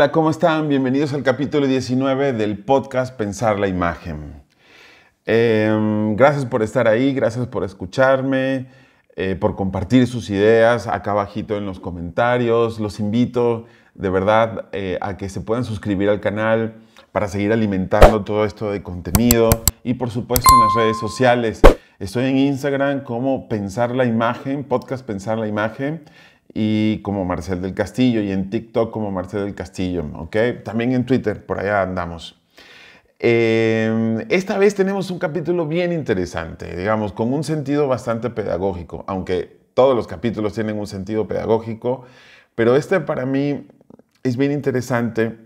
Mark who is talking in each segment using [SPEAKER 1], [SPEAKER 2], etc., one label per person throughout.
[SPEAKER 1] Hola, ¿cómo están? Bienvenidos al capítulo 19 del podcast Pensar la Imagen. Em, gracias por estar ahí, gracias por escucharme, eh, por compartir sus ideas acá abajito en los comentarios. Los invito de verdad eh, a que se puedan suscribir al canal para seguir alimentando todo esto de contenido y por supuesto en las redes sociales. Estoy en Instagram como Pensar la Imagen, podcast Pensar la Imagen y como Marcel del Castillo y en TikTok como Marcel del Castillo, ¿ok? También en Twitter, por allá andamos. Eh, esta vez tenemos un capítulo bien interesante, digamos, con un sentido bastante pedagógico, aunque todos los capítulos tienen un sentido pedagógico, pero este para mí es bien interesante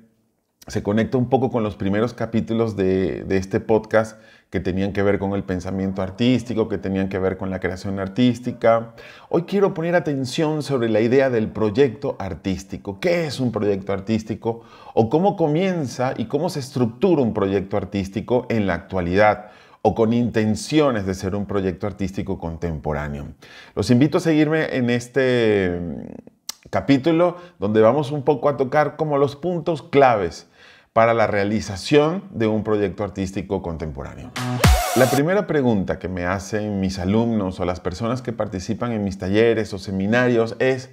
[SPEAKER 1] se conecta un poco con los primeros capítulos de, este podcast que tenían que ver con el pensamiento artístico, que tenían que ver con la creación artística. Hoy quiero poner atención sobre la idea del proyecto artístico. ¿Qué es un proyecto artístico? ¿O cómo comienza y cómo se estructura un proyecto artístico en la actualidad? o con intenciones de ser un proyecto artístico contemporáneo. Los invito a seguirme en este mm, capítulo donde vamos un poco a tocar como los puntos claves para la realización de un proyecto artístico contemporáneo. La primera pregunta que me hacen mis alumnos o las personas que participan en mis talleres o seminarios es,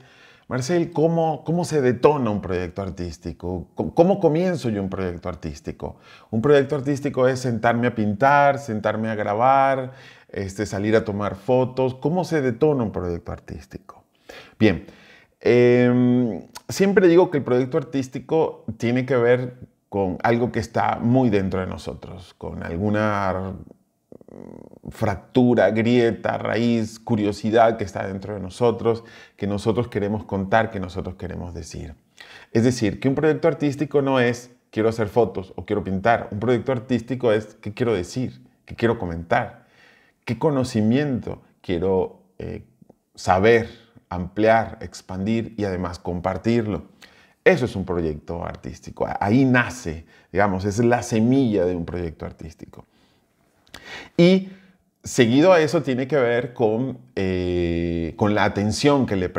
[SPEAKER 1] Marcel, ¿cómo, ¿cómo, se detona un proyecto artístico? ¿Cómo, comienzo yo un proyecto artístico? Un proyecto artístico es sentarme a pintar, sentarme a grabar, este, salir a tomar fotos. ¿Cómo se detona un proyecto artístico? Bien, em, siempre digo que el proyecto artístico tiene que ver con algo que está muy dentro de nosotros, con alguna fractura, grieta, raíz, curiosidad que está dentro de nosotros, que nosotros queremos contar, que nosotros queremos decir. Es decir, que un proyecto artístico no es quiero hacer fotos o quiero pintar, un proyecto artístico es qué quiero decir, qué quiero comentar, qué conocimiento quiero eh, saber, ampliar, expandir y además compartirlo. Eso es un proyecto artístico. Ahí nace, digamos, es la semilla de un proyecto artístico. Y seguido a eso tiene que ver con, eh, la atención que le,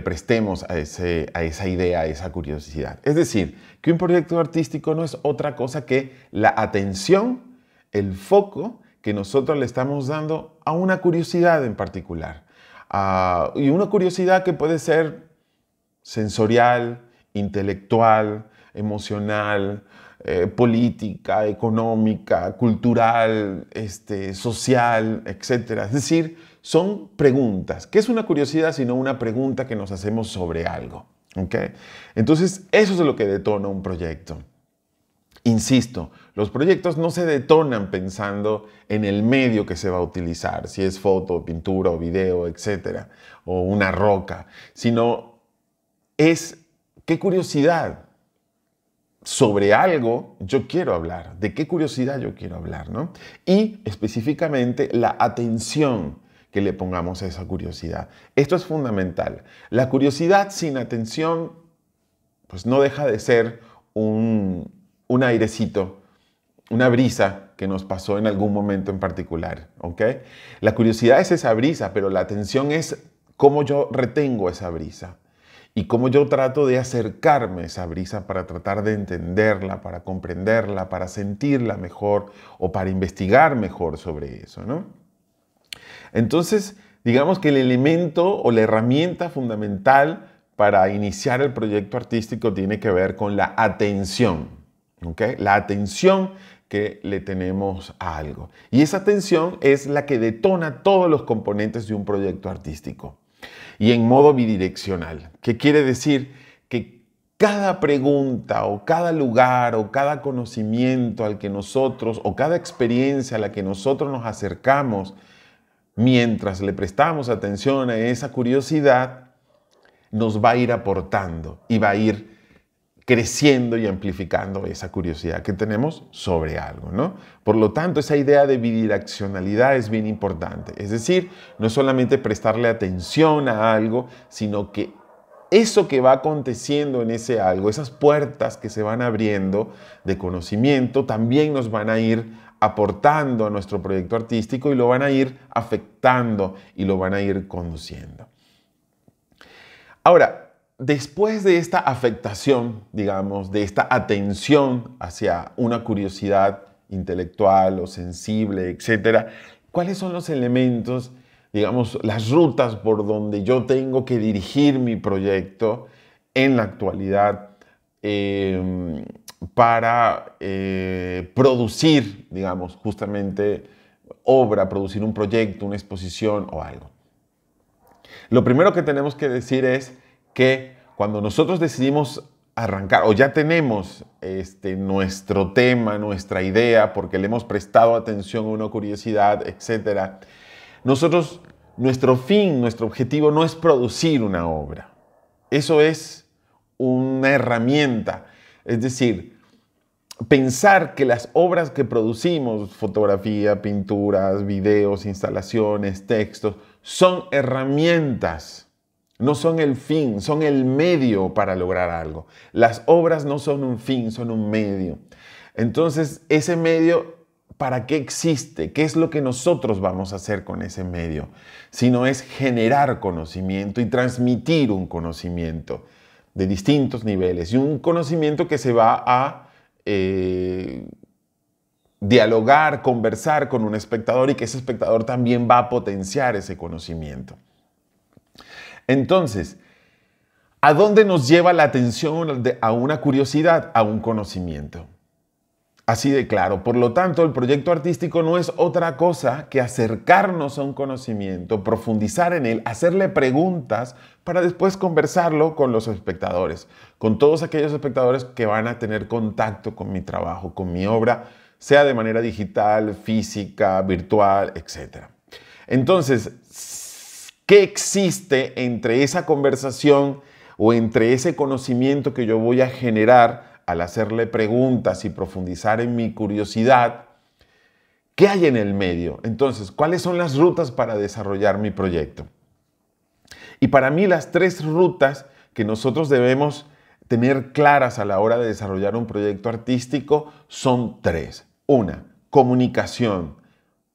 [SPEAKER 1] prestemos a, esa idea, a esa curiosidad. Es decir, que un proyecto artístico no es otra cosa que la atención, el foco que nosotros le estamos dando a una curiosidad en particular. Ah, y una curiosidad que puede ser sensorial, intelectual, emocional, eh, política, económica, cultural, este, social, etc. Es decir, son preguntas. Que es una curiosidad sino una pregunta que nos hacemos sobre algo? ¿Okay? Entonces, eso es lo que detona un proyecto. Insisto, los proyectos no se detonan pensando en el medio que se va a utilizar, si es foto, pintura o video, etcétera, o una roca, sino es ¿Qué curiosidad? Sobre algo yo quiero hablar, de qué curiosidad yo quiero hablar, Y específicamente la atención que le pongamos a esa curiosidad. Esto es fundamental. La curiosidad sin atención, pues no deja de ser un, airecito, una brisa que nos pasó en algún momento en particular, ¿ok? La curiosidad es esa brisa, pero la atención es cómo yo retengo esa brisa y cómo yo trato de acercarme a esa brisa para tratar de entenderla, para comprenderla, para sentirla mejor o para investigar mejor sobre eso, ¿no? Entonces, digamos que el elemento o la herramienta fundamental para iniciar el proyecto artístico tiene que ver con la atención, La atención que le tenemos a algo. Y esa atención es la que detona todos los componentes de un proyecto artístico y en modo bidireccional, que quiere decir que cada pregunta o cada lugar o cada conocimiento al que nosotros o cada experiencia a la que nosotros nos acercamos, mientras le prestamos atención a esa curiosidad, nos va a ir aportando y va a ir creciendo y amplificando esa curiosidad que tenemos sobre algo, ¿no? Por lo tanto, esa idea de bidireccionalidad es bien importante. Es decir, no solamente prestarle atención a algo, sino que eso que va aconteciendo en ese algo, esas puertas que se van abriendo de conocimiento, también nos van a ir aportando a nuestro proyecto artístico y lo van a ir afectando y lo van a ir conduciendo. Ahora, después de esta afectación, digamos, de esta atención hacia una curiosidad intelectual o sensible, etcétera, ¿cuáles son los elementos, digamos, las rutas por donde yo tengo que dirigir mi proyecto en la actualidad em, para eh, producir, digamos, justamente obra, producir un proyecto, una exposición o algo? Lo primero que tenemos que decir es, que cuando nosotros decidimos arrancar o ya tenemos este, nuestro tema, nuestra idea, porque le hemos prestado atención a una curiosidad, etcétera, nosotros, nuestro fin, nuestro objetivo no es producir una obra. Eso es una herramienta. Es decir, pensar que las obras que producimos, fotografía, pinturas, videos, instalaciones, textos, son herramientas no son el fin, son el medio para lograr algo. Las obras no son un fin, son un medio. Entonces, ese medio, ¿para qué existe? ¿Qué es lo que nosotros vamos a hacer con ese medio? Si no es generar conocimiento y transmitir un conocimiento de distintos niveles y un conocimiento que se va a eh, dialogar, conversar con un espectador y que ese espectador también va a potenciar ese conocimiento. Entonces, ¿a dónde nos lleva la atención a una curiosidad, a un conocimiento? Así de claro. Por lo tanto, el proyecto artístico no es otra cosa que acercarnos a un conocimiento, profundizar en él, hacerle preguntas para después conversarlo con los espectadores, con todos aquellos espectadores que van a tener contacto con mi trabajo, con mi obra, sea de manera digital, física, virtual, etc. Entonces, ¿Qué existe entre esa conversación o entre ese conocimiento que yo voy a generar al hacerle preguntas y profundizar en mi curiosidad? ¿Qué hay en el medio? Entonces, ¿cuáles son las rutas para desarrollar mi proyecto? Y para mí las tres rutas que nosotros debemos tener claras a la hora de desarrollar un proyecto artístico son tres. Una, comunicación.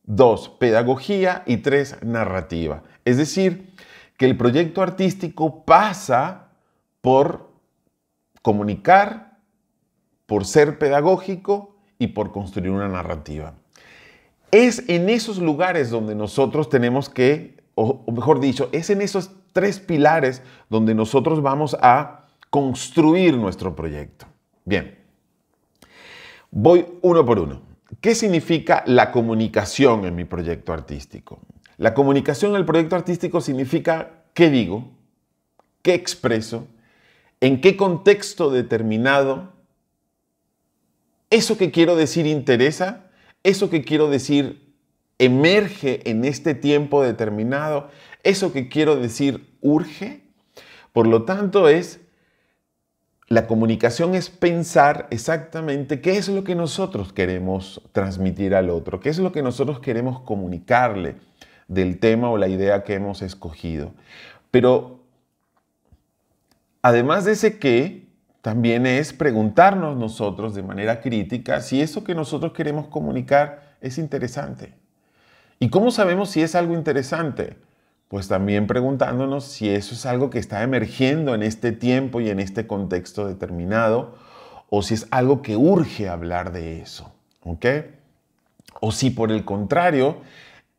[SPEAKER 1] Dos, Pedagogía y tres, Narrativa. Es decir, que el proyecto artístico pasa por comunicar, por ser pedagógico y por construir una narrativa. Es en esos lugares donde nosotros tenemos que, o mejor dicho, es en esos tres pilares donde nosotros vamos a construir nuestro proyecto. Bien, voy uno por uno. ¿Qué significa la comunicación en mi proyecto artístico? La comunicación en el proyecto artístico significa qué digo, qué expreso, en qué contexto determinado. Eso que quiero decir interesa, eso que quiero decir emerge en este tiempo determinado, eso que quiero decir urge. Por lo tanto, es la comunicación es pensar exactamente qué es lo que nosotros queremos transmitir al otro, qué es lo que nosotros queremos comunicarle del tema o la idea que hemos escogido. Pero además de ese qué, también es preguntarnos nosotros de manera crítica si eso que nosotros queremos comunicar es interesante. ¿Y cómo sabemos si es algo interesante? pues también preguntándonos si eso es algo que está emergiendo en este tiempo y en este contexto determinado, o si es algo que urge hablar de eso, ¿ok? O si por el contrario,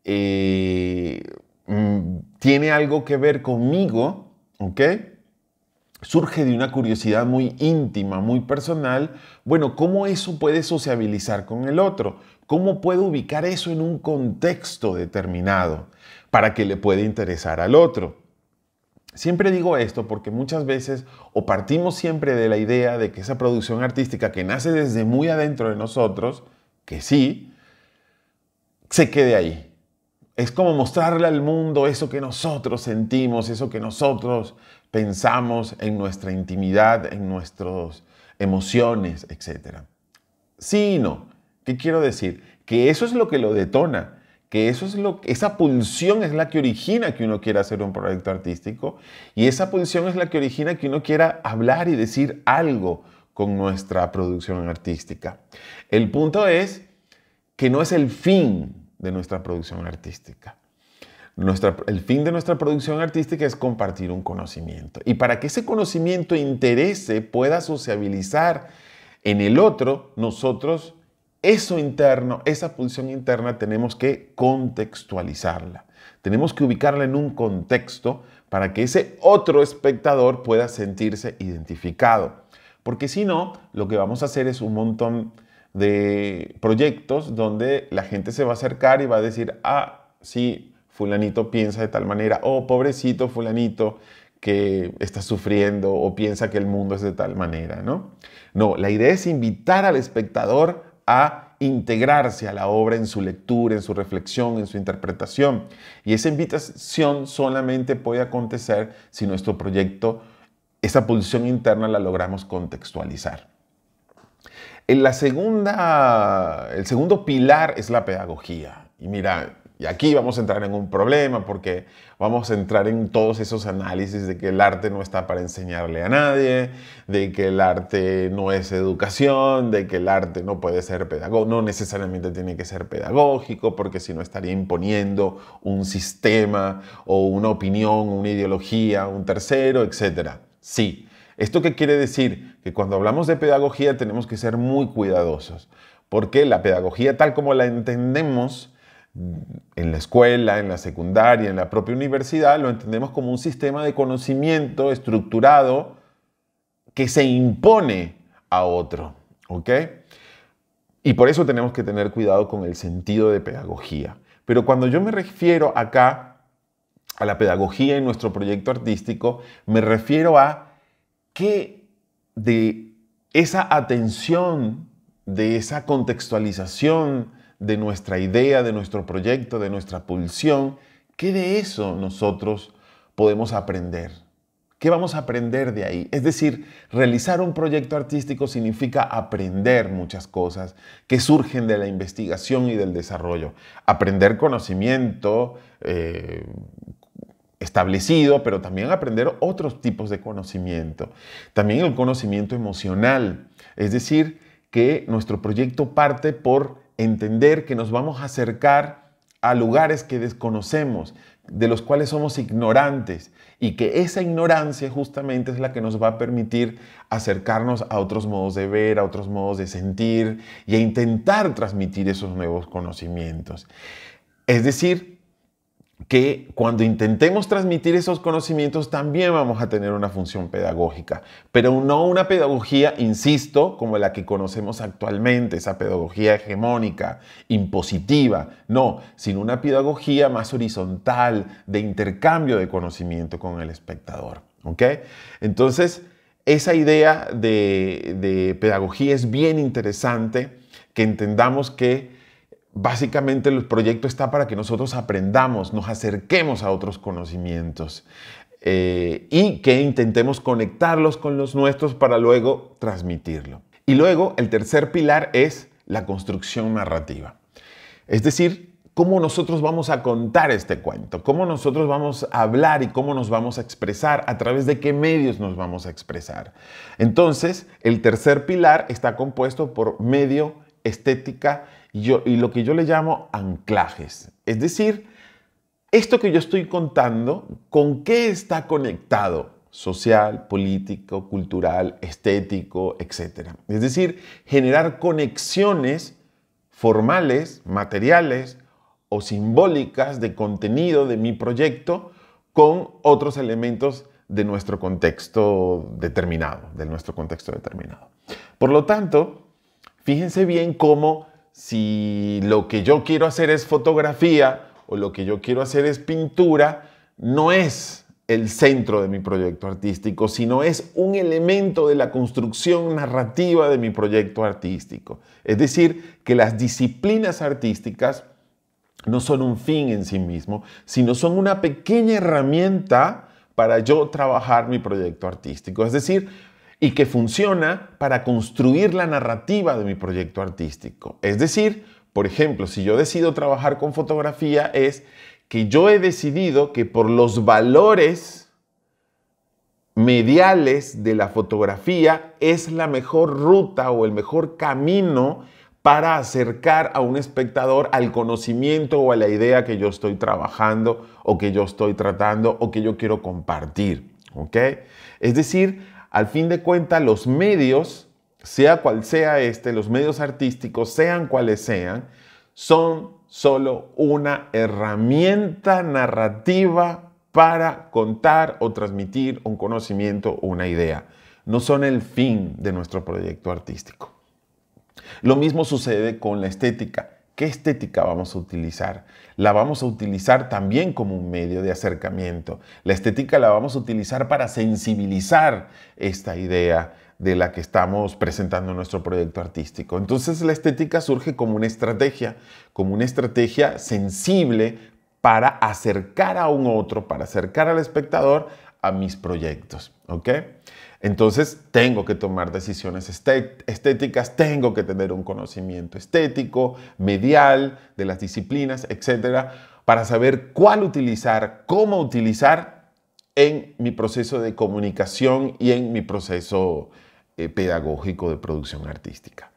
[SPEAKER 1] eh, mm, tiene algo que ver conmigo, ¿ok? Surge de una curiosidad muy íntima, muy personal. Bueno, ¿cómo eso puede sociabilizar con el otro? ¿Cómo puedo ubicar eso en un contexto determinado? para que le pueda interesar al otro. Siempre digo esto porque muchas veces o partimos siempre de la idea de que esa producción artística que nace desde muy adentro de nosotros, que sí, se quede ahí. Es como mostrarle al mundo eso que nosotros sentimos, eso que nosotros pensamos en nuestra intimidad, en nuestras emociones, etc. Sí y no. ¿Qué quiero decir? Que eso es lo que lo detona que eso es lo, esa pulsión es la que origina que uno quiera hacer un proyecto artístico y esa pulsión es la que origina que uno quiera hablar y decir algo con nuestra producción artística. El punto es que no es el fin de nuestra producción artística. Nuestra, el fin de nuestra producción artística es compartir un conocimiento. Y para que ese conocimiento interese, pueda sociabilizar en el otro, nosotros eso interno, esa pulsión interna tenemos que contextualizarla. Tenemos que ubicarla en un contexto para que ese otro espectador pueda sentirse identificado. Porque si no, lo que vamos a hacer es un montón de proyectos donde la gente se va a acercar y va a decir, ah, sí, fulanito piensa de tal manera, oh, pobrecito fulanito que está sufriendo o piensa que el mundo es de tal manera, ¿no? No, la idea es invitar al espectador a integrarse a la obra en su lectura, en su reflexión, en su interpretación. Y esa invitación solamente puede acontecer si nuestro proyecto, esa posición interna la logramos contextualizar. En la segunda, el segundo pilar es la pedagogía. Y mira, y aquí vamos a entrar en un problema porque vamos a entrar en todos esos análisis de que el arte no está para enseñarle a nadie, de que el arte no es educación, de que el arte no puede ser pedagógico, no necesariamente tiene que ser pedagógico porque si no estaría imponiendo un sistema o una opinión, una ideología, un tercero, etc. Sí. ¿Esto qué quiere decir? Que cuando hablamos de pedagogía tenemos que ser muy cuidadosos, porque la pedagogía tal como la entendemos, en la escuela, en la secundaria, en la propia universidad, lo entendemos como un sistema de conocimiento estructurado que se impone a otro. Y por eso tenemos que tener cuidado con el sentido de pedagogía. Pero cuando yo me refiero acá a la pedagogía en nuestro proyecto artístico, me refiero a qué de esa atención, de esa contextualización, de nuestra idea, de nuestro proyecto, de nuestra pulsión, ¿qué de eso nosotros podemos aprender? ¿Qué vamos a aprender de ahí? Es decir, realizar un proyecto artístico significa aprender muchas cosas que surgen de la investigación y del desarrollo. Aprender conocimiento eh, establecido, pero también aprender otros tipos de conocimiento. También el conocimiento emocional. Es decir, que nuestro proyecto parte por entender que nos vamos a acercar a lugares que desconocemos, de los cuales somos ignorantes, y que esa ignorancia justamente es la que nos va a permitir acercarnos a otros modos de ver, a otros modos de sentir y a intentar transmitir esos nuevos conocimientos. Es decir, que cuando intentemos transmitir esos conocimientos también vamos a tener una función pedagógica, pero no una pedagogía, insisto, como la que conocemos actualmente, esa pedagogía hegemónica, impositiva, no, sino una pedagogía más horizontal, de intercambio de conocimiento con el espectador. Entonces, esa idea de, de pedagogía es bien interesante que entendamos que Básicamente el proyecto está para que nosotros aprendamos, nos acerquemos a otros conocimientos eh, y que intentemos conectarlos con los nuestros para luego transmitirlo. Y luego el tercer pilar es la construcción narrativa. Es decir, cómo nosotros vamos a contar este cuento, cómo nosotros vamos a hablar y cómo nos vamos a expresar, a través de qué medios nos vamos a expresar. Entonces, el tercer pilar está compuesto por medio, estética y lo que yo le llamo anclajes. Es decir, esto que yo estoy contando, ¿con qué está conectado? Social, político, cultural, estético, etc. Es decir, generar conexiones formales, materiales o simbólicas de contenido de mi proyecto con otros elementos de nuestro contexto determinado, de nuestro contexto determinado. Por lo tanto, fíjense bien cómo si lo que yo quiero hacer es fotografía o lo que yo quiero hacer es pintura, no es el centro de mi proyecto artístico, sino es un elemento de la construcción narrativa de mi proyecto artístico. Es decir, que las disciplinas artísticas no son un fin en sí mismo, sino son una pequeña herramienta para yo trabajar mi proyecto artístico. Es decir, y que funciona para construir la narrativa de mi proyecto artístico. Es decir, por ejemplo, si yo decido trabajar con fotografía es que yo he decidido que por los valores mediales de la fotografía es la mejor ruta o el mejor camino para acercar a un espectador al conocimiento o a la idea que yo estoy trabajando o que yo estoy tratando o que yo quiero compartir. ¿ok? Es decir, al fin de cuentas, los medios, sea cual sea este, los medios artísticos, sean cuales sean, son solo una herramienta narrativa para contar o transmitir un conocimiento o una idea. No son el fin de nuestro proyecto artístico. Lo mismo sucede con la estética. ¿Qué estética vamos a utilizar? La vamos a utilizar también como un medio de acercamiento. La estética la vamos a utilizar para sensibilizar esta idea de la que estamos presentando nuestro proyecto artístico. Entonces la estética surge como una estrategia, como una estrategia sensible para acercar a un otro, para acercar al espectador a mis proyectos. ¿ok? Entonces tengo que tomar decisiones este-, estéticas, tengo que tener un conocimiento estético, medial, de las disciplinas, etcétera, para saber cuál utilizar, cómo utilizar en mi proceso de comunicación y en mi proceso eh, pedagógico de producción artística.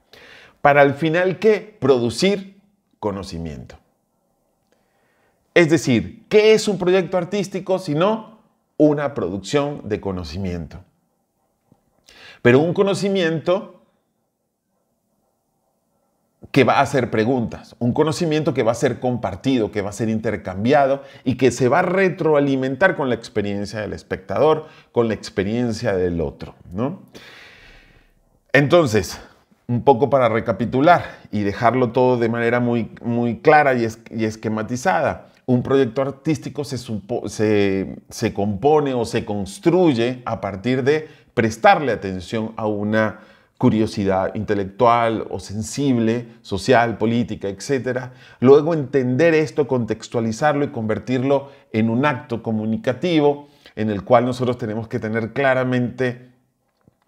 [SPEAKER 1] Para al final, ¿qué? Producir conocimiento. Es decir, ¿qué es un proyecto artístico Sino una producción de conocimiento? pero un conocimiento que va a hacer preguntas, un conocimiento que va a ser compartido, que va a ser intercambiado y que se va a retroalimentar con la experiencia del espectador, con la experiencia del otro. Entonces, un poco para recapitular y dejarlo todo de manera muy, muy clara y, esquematizada. Un proyecto artístico se, se compone o se construye a partir de prestarle atención a una curiosidad intelectual o sensible, social, política, etc. Luego entender esto, contextualizarlo y convertirlo en un acto comunicativo en el cual nosotros tenemos que tener claramente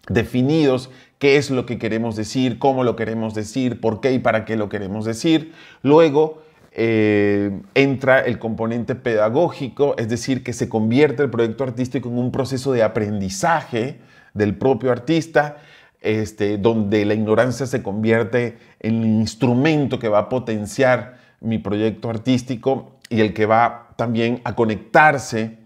[SPEAKER 1] definidos qué es lo que queremos decir, cómo lo queremos decir, por qué y para qué lo queremos decir. Luego eh, entra el componente pedagógico, es decir, que se convierte el proyecto artístico en un proceso de aprendizaje, del propio artista, este, donde la ignorancia se convierte en el instrumento que va a potenciar mi proyecto artístico y el que va también a conectarse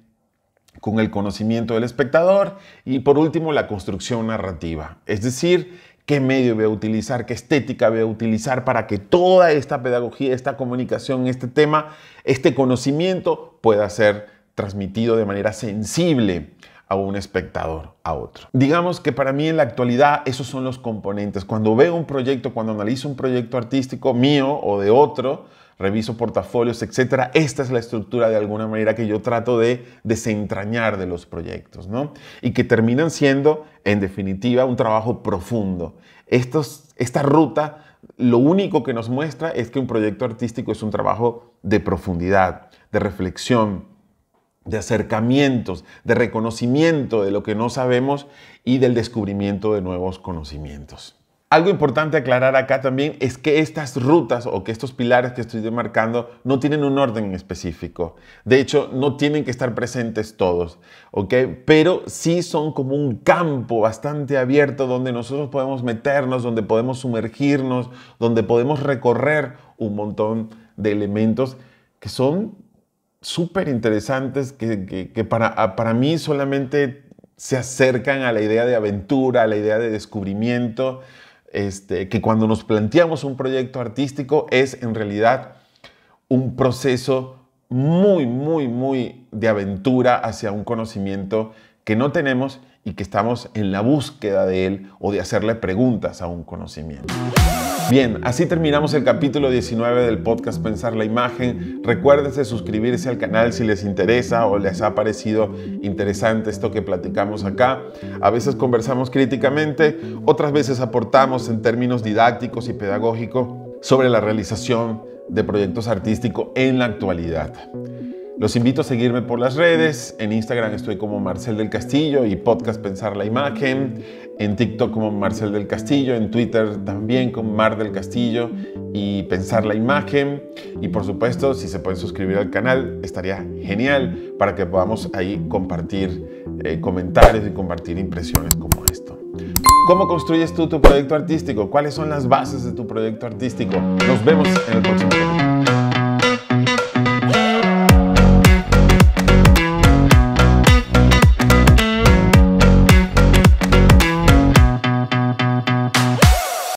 [SPEAKER 1] con el conocimiento del espectador y por último la construcción narrativa, es decir, qué medio voy a utilizar, qué estética voy a utilizar para que toda esta pedagogía, esta comunicación, este tema, este conocimiento pueda ser transmitido de manera sensible a un espectador a otro. Digamos que para mí en la actualidad esos son los componentes. Cuando veo un proyecto, cuando analizo un proyecto artístico mío o de otro, reviso portafolios, etcétera. Esta es la estructura de alguna manera que yo trato de desentrañar de los proyectos, ¿no? Y que terminan siendo, en definitiva, un trabajo profundo. Estos, esta ruta lo único que nos muestra es que un proyecto artístico es un trabajo de profundidad, de reflexión, de acercamientos, de reconocimiento de lo que no sabemos y del descubrimiento de nuevos conocimientos. Algo importante aclarar acá también es que estas rutas o que estos pilares que estoy demarcando no tienen un orden específico. De hecho, no tienen que estar presentes todos, ¿ok? Pero sí son como un campo bastante abierto donde nosotros podemos meternos, donde podemos sumergirnos, donde podemos recorrer un montón de elementos que son súper interesantes que, para, para mí solamente se acercan a la idea de aventura, a la idea de descubrimiento, este, que cuando nos planteamos un proyecto artístico es en realidad un proceso muy, muy, muy de aventura hacia un conocimiento que no tenemos y que estamos en la búsqueda de él o de hacerle preguntas a un conocimiento. Bien, así terminamos el capítulo 19 del podcast Pensar la Imagen. Recuérdense suscribirse al canal si les interesa o les ha parecido interesante esto que platicamos acá. A veces conversamos críticamente, otras veces aportamos en términos didácticos y pedagógicos sobre la realización de proyectos artísticos en la actualidad. Los invito a seguirme por las redes. En Instagram estoy como Marcel del Castillo y podcast Pensar la Imagen. En TikTok como Marcel del Castillo. En Twitter también como Mar del Castillo y Pensar la Imagen. Y por supuesto, si se pueden suscribir al canal, estaría genial para que podamos ahí compartir eh, comentarios y compartir impresiones como esto. ¿Cómo construyes tú tu proyecto artístico? ¿Cuáles son las bases de tu proyecto artístico? Nos vemos en el próximo video.